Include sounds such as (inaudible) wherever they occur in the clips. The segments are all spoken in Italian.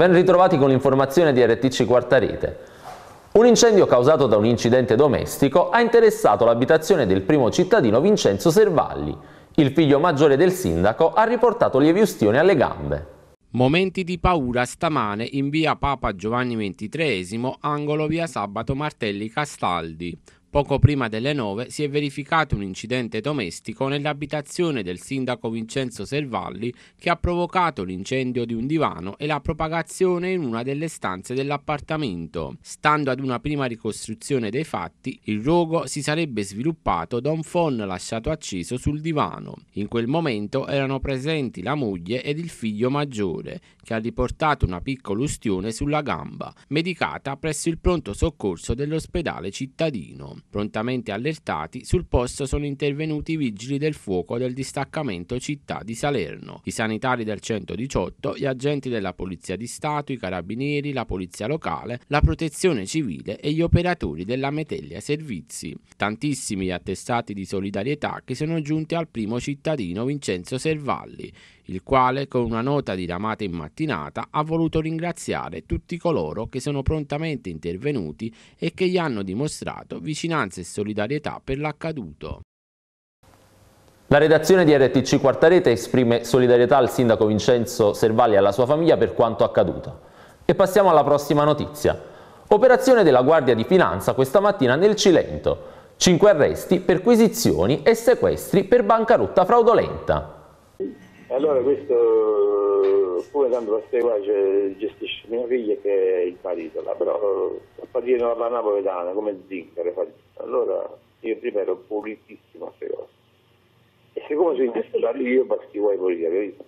Ben ritrovati con l'informazione di RTC Quarta Rete. Un incendio causato da un incidente domestico ha interessato l'abitazione del primo cittadino Vincenzo Servalli. Il figlio maggiore del sindaco ha riportato lievi ustioni alle gambe. Momenti di paura stamane in via Papa Giovanni XXIII, angolo via Sabato Martelli Castaldi. Poco prima delle 9 si è verificato un incidente domestico nell'abitazione del sindaco Vincenzo Servalli che ha provocato l'incendio di un divano e la propagazione in una delle stanze dell'appartamento. Stando ad una prima ricostruzione dei fatti, il rogo si sarebbe sviluppato da un phon lasciato acceso sul divano. In quel momento erano presenti la moglie ed il figlio maggiore che ha riportato una piccola ustione sulla gamba, medicata presso il pronto soccorso dell'ospedale cittadino. Prontamente allertati, sul posto sono intervenuti i vigili del fuoco del distaccamento città di Salerno, i sanitari del 118, gli agenti della Polizia di Stato, i carabinieri, la Polizia locale, la Protezione civile e gli operatori della Metellia Servizi. Tantissimi gli attestati di solidarietà che sono giunti al primo cittadino Vincenzo Servalli, il quale con una nota diramata in mattinata ha voluto ringraziare tutti coloro che sono prontamente intervenuti e che gli hanno dimostrato vicinanza e solidarietà per l'accaduto. La redazione di RTC Quarta Rete esprime solidarietà al sindaco Vincenzo Servali e alla sua famiglia per quanto accaduto. E passiamo alla prossima notizia. Operazione della Guardia di Finanza questa mattina nel Cilento. 5 arresti, perquisizioni e sequestri per bancarotta fraudolenta. Allora questo, come tanto la stai qua gestisce mia figlia che è il marito là, però eh, a partire dalla napoletana come zincare fa. Allora io prima ero pulitissimo a queste cose. E siccome sono intestato io basti vuoi pulire, capito?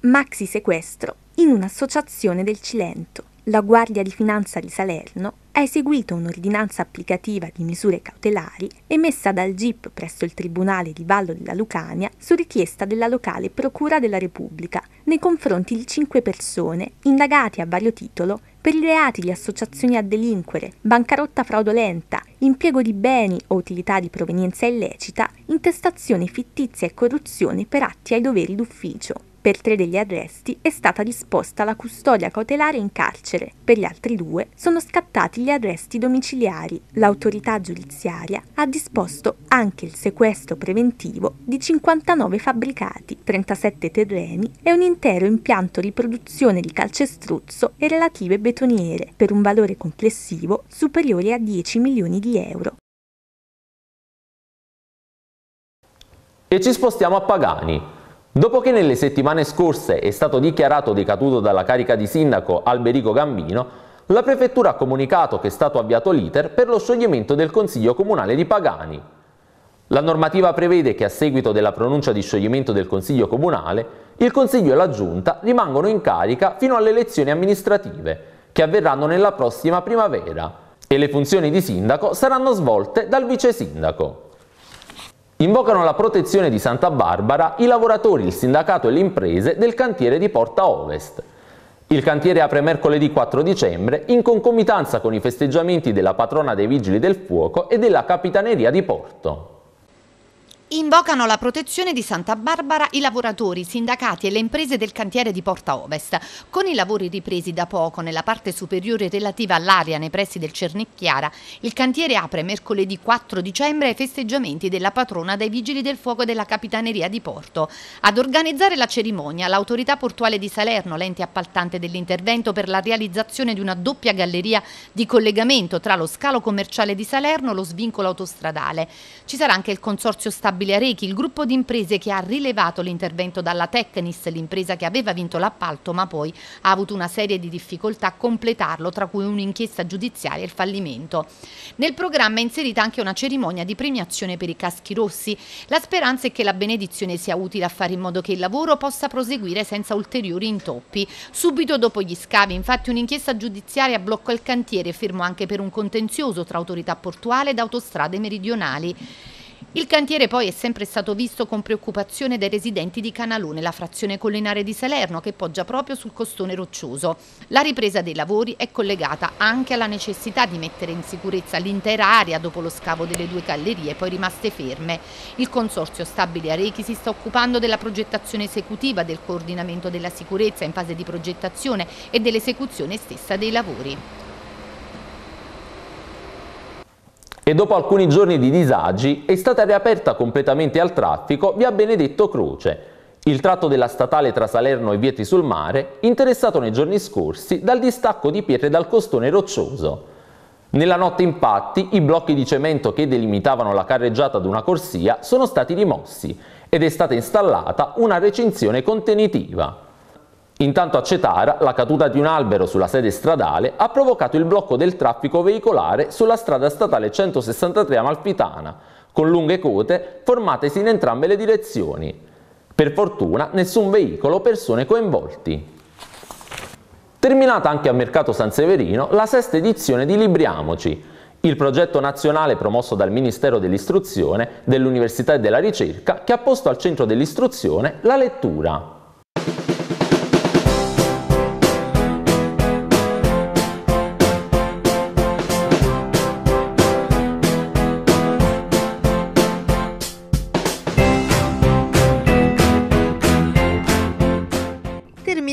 Maxi sequestro in un'associazione del Cilento. La Guardia di Finanza di Salerno ha eseguito un'ordinanza applicativa di misure cautelari emessa dal GIP presso il Tribunale di Vallo della Lucania su richiesta della locale Procura della Repubblica nei confronti di cinque persone indagate a vario titolo per i reati di associazioni a delinquere, bancarotta fraudolenta, impiego di beni o utilità di provenienza illecita, intestazione fittizia e corruzione per atti ai doveri d'ufficio. Per tre degli arresti è stata disposta la custodia cautelare in carcere, per gli altri due sono scattati gli arresti domiciliari. L'autorità giudiziaria ha disposto anche il sequestro preventivo di 59 fabbricati, 37 terreni e un intero impianto di produzione di calcestruzzo e relative betoniere, per un valore complessivo superiore a 10 milioni di euro. E ci spostiamo a Pagani. Dopo che nelle settimane scorse è stato dichiarato decaduto dalla carica di sindaco Alberico Gambino, la prefettura ha comunicato che è stato avviato l'iter per lo scioglimento del Consiglio Comunale di Pagani. La normativa prevede che a seguito della pronuncia di scioglimento del Consiglio Comunale, il Consiglio e la Giunta rimangono in carica fino alle elezioni amministrative, che avverranno nella prossima primavera, e le funzioni di sindaco saranno svolte dal vice sindaco. Invocano la protezione di Santa Barbara i lavoratori, il sindacato e le imprese del cantiere di Porta Ovest. Il cantiere apre mercoledì 4 dicembre in concomitanza con i festeggiamenti della patrona dei Vigili del Fuoco e della Capitaneria di Porto. Invocano la protezione di Santa Barbara i lavoratori, i sindacati e le imprese del cantiere di Porta Ovest. Con i lavori ripresi da poco nella parte superiore relativa all'area nei pressi del Cernicchiara, il cantiere apre mercoledì 4 dicembre ai festeggiamenti della patrona dai Vigili del Fuoco della Capitaneria di Porto. Ad organizzare la cerimonia, l'autorità portuale di Salerno, l'ente appaltante dell'intervento per la realizzazione di una doppia galleria di collegamento tra lo scalo commerciale di Salerno e lo svincolo autostradale. Ci sarà anche il consorzio stabile Stabile Rechi, il gruppo di imprese che ha rilevato l'intervento dalla Tecnis, l'impresa che aveva vinto l'appalto ma poi ha avuto una serie di difficoltà a completarlo, tra cui un'inchiesta giudiziaria e il fallimento. Nel programma è inserita anche una cerimonia di premiazione per i caschi rossi. La speranza è che la benedizione sia utile a fare in modo che il lavoro possa proseguire senza ulteriori intoppi. Subito dopo gli scavi, infatti, un'inchiesta giudiziaria bloccò il cantiere e firmò anche per un contenzioso tra autorità portuale ed autostrade meridionali. Il cantiere poi è sempre stato visto con preoccupazione dai residenti di Canalone, la frazione collinare di Salerno che poggia proprio sul costone roccioso. La ripresa dei lavori è collegata anche alla necessità di mettere in sicurezza l'intera area dopo lo scavo delle due gallerie poi rimaste ferme. Il Consorzio Stabile Arechi si sta occupando della progettazione esecutiva, del coordinamento della sicurezza in fase di progettazione e dell'esecuzione stessa dei lavori. e dopo alcuni giorni di disagi è stata riaperta completamente al traffico via Benedetto Croce, il tratto della statale tra Salerno e Vietri sul Mare, interessato nei giorni scorsi dal distacco di pietre dal costone roccioso. Nella notte infatti i blocchi di cemento che delimitavano la carreggiata ad una corsia sono stati rimossi ed è stata installata una recinzione contenitiva. Intanto a Cetara la caduta di un albero sulla sede stradale ha provocato il blocco del traffico veicolare sulla strada statale 163 Amalfitana, con lunghe cote formatesi in entrambe le direzioni. Per fortuna nessun veicolo o persone coinvolti. Terminata anche a Mercato San Severino la sesta edizione di Libriamoci, il progetto nazionale promosso dal Ministero dell'Istruzione, dell'Università e della Ricerca che ha posto al centro dell'istruzione la lettura.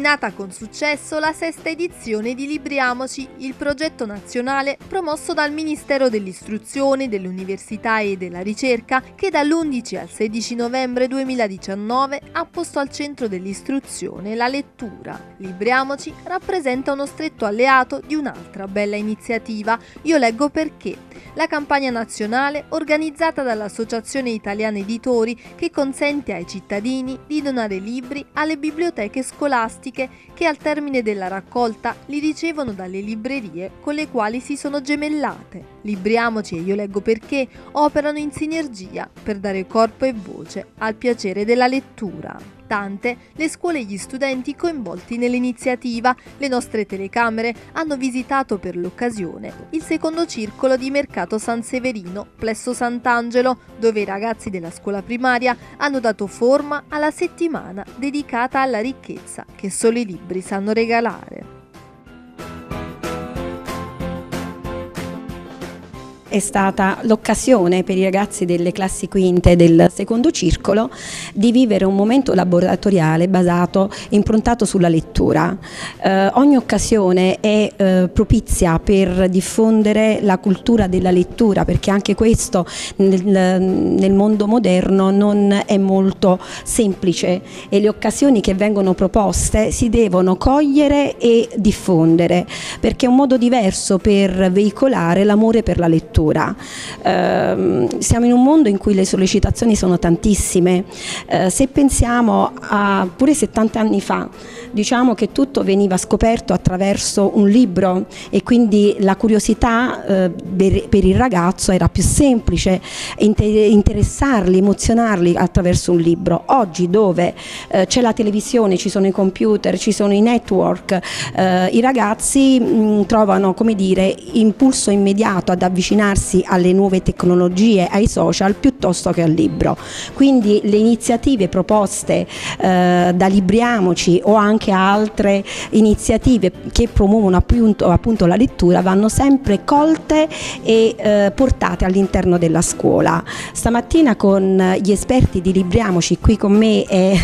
nata con successo la sesta edizione di Libriamoci, il progetto nazionale promosso dal Ministero dell'Istruzione, dell'Università e della Ricerca che dall'11 al 16 novembre 2019 ha posto al centro dell'istruzione la lettura. Libriamoci rappresenta uno stretto alleato di un'altra bella iniziativa, Io leggo perché, la campagna nazionale organizzata dall'Associazione Italiana Editori che consente ai cittadini di donare libri alle biblioteche scolastiche che al termine della raccolta li ricevono dalle librerie con le quali si sono gemellate. Libriamoci e io leggo perché operano in sinergia per dare corpo e voce al piacere della lettura. Tante le scuole e gli studenti coinvolti nell'iniziativa. Le nostre telecamere hanno visitato per l'occasione il secondo circolo di mercato San Severino, plesso Sant'Angelo, dove i ragazzi della scuola primaria hanno dato forma alla settimana dedicata alla ricchezza che solo i libri sanno regalare. È stata l'occasione per i ragazzi delle classi quinte del secondo circolo di vivere un momento laboratoriale basato, improntato sulla lettura. Eh, ogni occasione è eh, propizia per diffondere la cultura della lettura perché anche questo nel, nel mondo moderno non è molto semplice e le occasioni che vengono proposte si devono cogliere e diffondere perché è un modo diverso per veicolare l'amore per la lettura letteratura. Eh, siamo in un mondo in cui le sollecitazioni sono tantissime. Eh, se pensiamo a pure 70 anni fa, diciamo che tutto veniva scoperto attraverso un libro e quindi la curiosità eh, per il ragazzo era più semplice interessarli, emozionarli attraverso un libro. Oggi dove eh, c'è la televisione, ci sono i computer, ci sono i network, eh, i ragazzi mh, mm, trovano come dire, impulso immediato ad avvicinarsi alle nuove tecnologie, ai social piuttosto che al libro. Quindi le iniziative proposte eh, da Libriamoci o anche anche altre iniziative che promuovono appunto, appunto la lettura vanno sempre colte e eh, portate all'interno della scuola. Stamattina con gli esperti di Libriamoci, qui con me è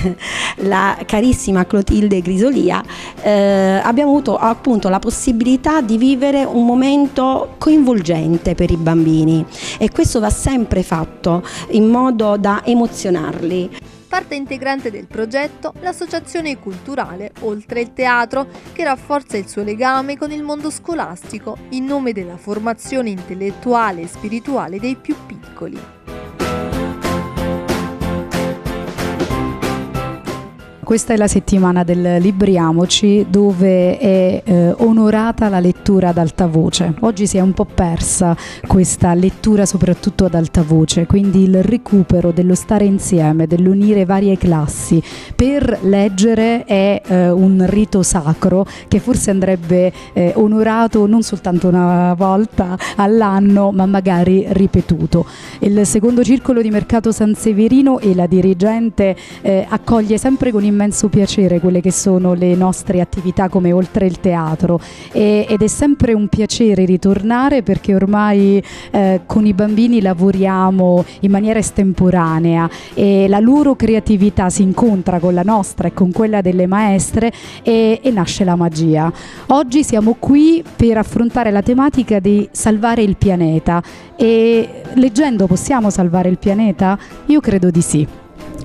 (laughs) la carissima Clotilde Grisolia, eh, abbiamo avuto appunto la possibilità di vivere un momento coinvolgente per i bambini e questo va sempre fatto in modo da emozionarli. Parte integrante del progetto l'associazione culturale Oltre il Teatro, che rafforza il suo legame con il mondo scolastico in nome della formazione intellettuale e spirituale dei più piccoli. Questa è la settimana del Libriamoci dove è eh, onorata la lettura ad alta voce. Oggi si è un po' persa questa lettura soprattutto ad alta voce, quindi il recupero dello stare insieme, dell'unire varie classi per leggere è eh, un rito sacro che forse andrebbe eh, onorato non soltanto una volta all'anno ma magari ripetuto. Il secondo circolo di mercato San Severino e la dirigente eh, accoglie sempre con immersione immenso piacere quelle che sono le nostre attività come oltre il teatro e, ed è sempre un piacere ritornare perché ormai eh, con i bambini lavoriamo in maniera estemporanea e la loro creatività si incontra con la nostra e con quella delle maestre e, e nasce la magia. Oggi siamo qui per affrontare la tematica di salvare il pianeta e leggendo possiamo salvare il pianeta? Io credo di sì.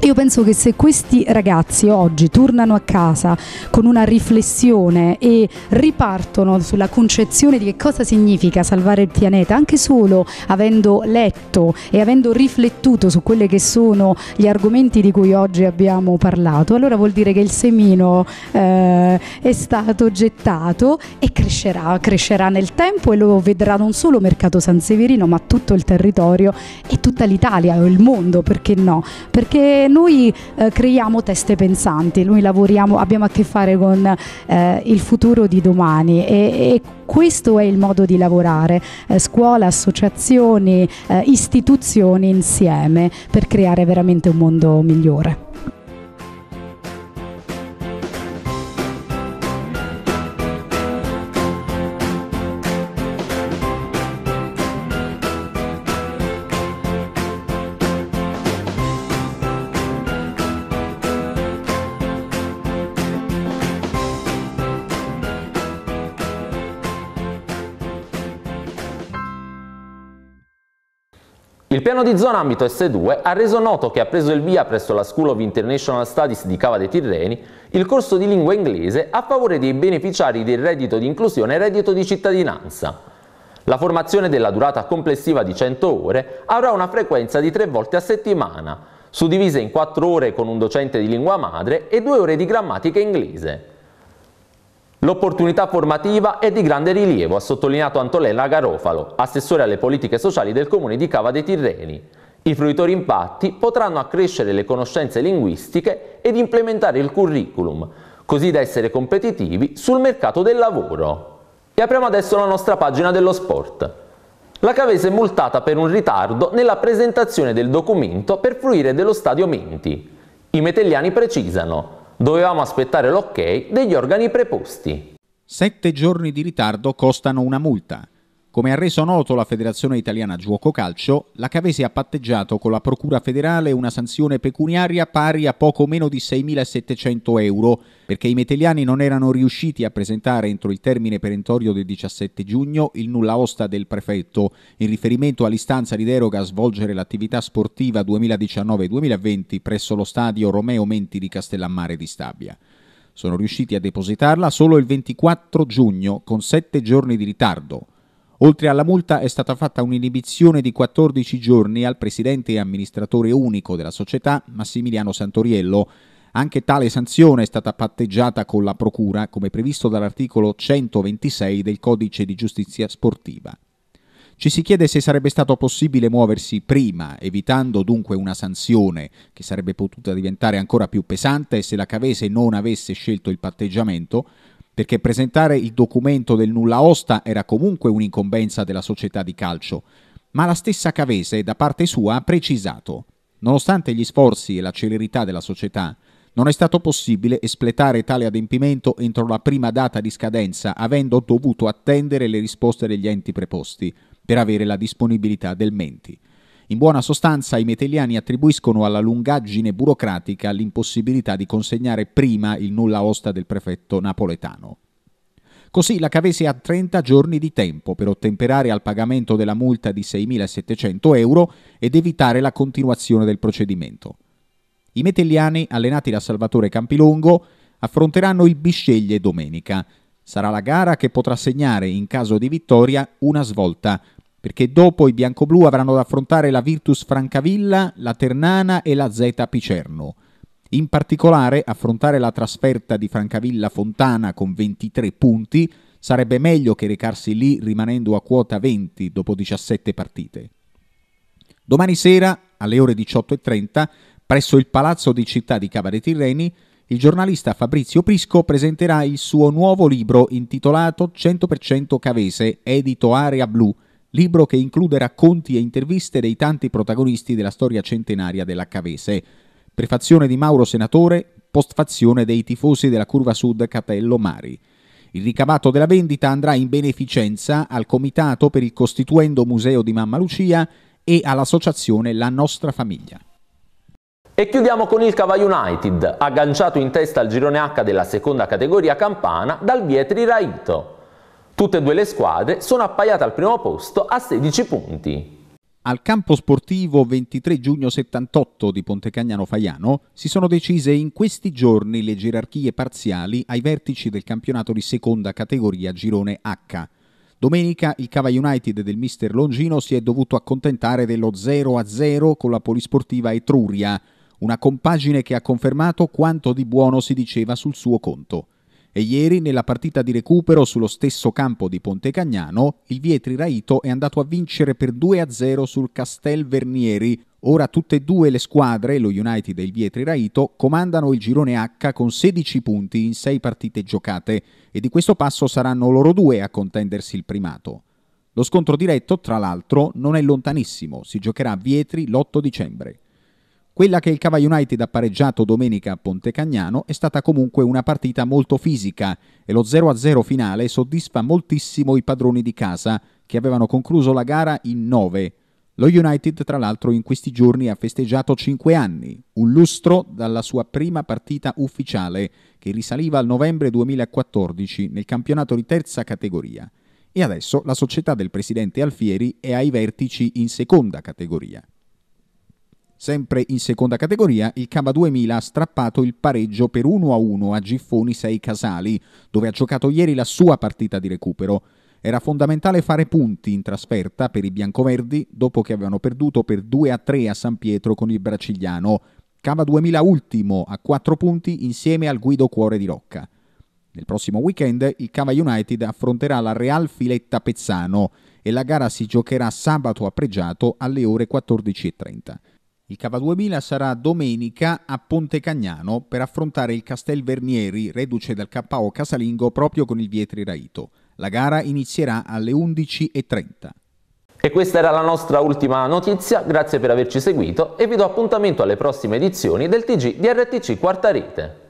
Io penso che se questi ragazzi oggi tornano a casa con una riflessione e ripartono sulla concezione di che cosa significa salvare il pianeta, anche solo avendo letto e avendo riflettuto su quelli che sono gli argomenti di cui oggi abbiamo parlato, allora vuol dire che il semino eh, è stato gettato e crescerà, crescerà nel tempo e lo vedrà non solo Mercato San Severino, ma tutto il territorio e tutta l'Italia o il mondo, perché no? Perché noi eh, creiamo teste pensanti, noi lavoriamo, abbiamo a che fare con eh, il futuro di domani e, e questo è il modo di lavorare, eh, scuola, associazioni, eh, istituzioni insieme per creare veramente un mondo migliore. piano di zona ambito S2 ha reso noto che ha preso il via presso la School of International Studies di Cava dei Tirreni il corso di lingua inglese a favore dei beneficiari del reddito di inclusione e reddito di cittadinanza. La formazione della durata complessiva di 100 ore avrà una frequenza di 3 volte a settimana, suddivisa in 4 ore con un docente di lingua madre e 2 ore di grammatica inglese. L'opportunità formativa è di grande rilievo, ha sottolineato Antonella Garofalo, assessore alle politiche sociali del comune di Cava dei Tirreni. I fruitori impatti potranno accrescere le conoscenze linguistiche ed implementare il curriculum, così da essere competitivi sul mercato del lavoro. E apriamo adesso la nostra pagina dello sport. La Cavese è multata per un ritardo nella presentazione del documento per fruire dello stadio Menti. I metelliani precisano dovevamo aspettare l'ok degli organi preposti. Sette giorni di ritardo costano una multa. Come ha reso noto la Federazione Italiana Giuoco Calcio, la Cavesi ha patteggiato con la Procura federale una sanzione pecuniaria pari a poco meno di 6.700 euro, perché i meteliani non erano riusciti a presentare entro il termine perentorio del 17 giugno il nulla osta del prefetto, in riferimento all'istanza di deroga a svolgere l'attività sportiva 2019-2020 presso lo stadio Romeo Menti di Castellammare di Stabia. Sono riusciti a depositarla solo il 24 giugno, con sette giorni di ritardo. Oltre alla multa è stata fatta un'inibizione di 14 giorni al presidente e amministratore unico della società Massimiliano Santoriello. Anche tale sanzione è stata patteggiata con la Procura, come previsto dall'articolo 126 del Codice di Giustizia Sportiva. Ci si chiede se sarebbe stato possibile muoversi prima, evitando dunque una sanzione che sarebbe potuta diventare ancora più pesante se la Cavese non avesse scelto il patteggiamento, perché presentare il documento del nulla osta era comunque un'incombenza della società di calcio, ma la stessa Cavese da parte sua ha precisato Nonostante gli sforzi e la celerità della società, non è stato possibile espletare tale adempimento entro la prima data di scadenza, avendo dovuto attendere le risposte degli enti preposti per avere la disponibilità del menti. In buona sostanza i metelliani attribuiscono alla lungaggine burocratica l'impossibilità di consegnare prima il nulla osta del prefetto napoletano. Così la Cavesi ha 30 giorni di tempo per ottemperare al pagamento della multa di 6.700 euro ed evitare la continuazione del procedimento. I metelliani, allenati da Salvatore Campilongo, affronteranno il Bisceglie domenica. Sarà la gara che potrà segnare, in caso di vittoria, una svolta, perché dopo i bianco-blu avranno da affrontare la Virtus Francavilla, la Ternana e la Z Picerno. In particolare, affrontare la trasferta di Francavilla Fontana con 23 punti sarebbe meglio che recarsi lì rimanendo a quota 20 dopo 17 partite. Domani sera, alle ore 18.30, presso il Palazzo di Città di Cava dei Tirreni, il giornalista Fabrizio Prisco presenterà il suo nuovo libro intitolato 100% Cavese, edito Area Blu, libro che include racconti e interviste dei tanti protagonisti della storia centenaria della Cavese. Prefazione di Mauro Senatore, postfazione dei tifosi della Curva Sud Capello Mari. Il ricavato della vendita andrà in beneficenza al Comitato per il Costituendo Museo di Mamma Lucia e all'associazione La Nostra Famiglia. E chiudiamo con il Cava United, agganciato in testa al girone H della seconda categoria campana dal Vietri Raito. Tutte e due le squadre sono appaiate al primo posto a 16 punti. Al campo sportivo 23 giugno 78 di Pontecagnano Faiano si sono decise in questi giorni le gerarchie parziali ai vertici del campionato di seconda categoria girone H. Domenica il Cava United del mister Longino si è dovuto accontentare dello 0-0 con la polisportiva Etruria, una compagine che ha confermato quanto di buono si diceva sul suo conto. E ieri, nella partita di recupero sullo stesso campo di Ponte Cagnano, il Vietri Raito è andato a vincere per 2-0 sul Castel Vernieri. Ora tutte e due le squadre, lo United e il Vietri Raito, comandano il girone H con 16 punti in 6 partite giocate e di questo passo saranno loro due a contendersi il primato. Lo scontro diretto, tra l'altro, non è lontanissimo, si giocherà a Vietri l'8 dicembre. Quella che il Cava United ha pareggiato domenica a Pontecagnano è stata comunque una partita molto fisica e lo 0-0 finale soddisfa moltissimo i padroni di casa che avevano concluso la gara in 9. Lo United tra l'altro in questi giorni ha festeggiato 5 anni, un lustro dalla sua prima partita ufficiale che risaliva al novembre 2014 nel campionato di terza categoria e adesso la società del presidente Alfieri è ai vertici in seconda categoria. Sempre in seconda categoria, il Cava 2000 ha strappato il pareggio per 1-1 a Giffoni 6 Casali, dove ha giocato ieri la sua partita di recupero. Era fondamentale fare punti in trasferta per i biancoverdi dopo che avevano perduto per 2-3 a San Pietro con il Braciliano. Cava 2000 ultimo a 4 punti insieme al Guido Cuore di Rocca. Nel prossimo weekend il Cava United affronterà la Real Filetta Pezzano e la gara si giocherà sabato a Pregiato alle ore 14.30. Il K2000 sarà domenica a Ponte Cagnano per affrontare il Castel Vernieri, reduce dal KO casalingo proprio con il Vietri Raito. La gara inizierà alle 11.30. E questa era la nostra ultima notizia, grazie per averci seguito e vi do appuntamento alle prossime edizioni del TG di RTC Quarta Rete.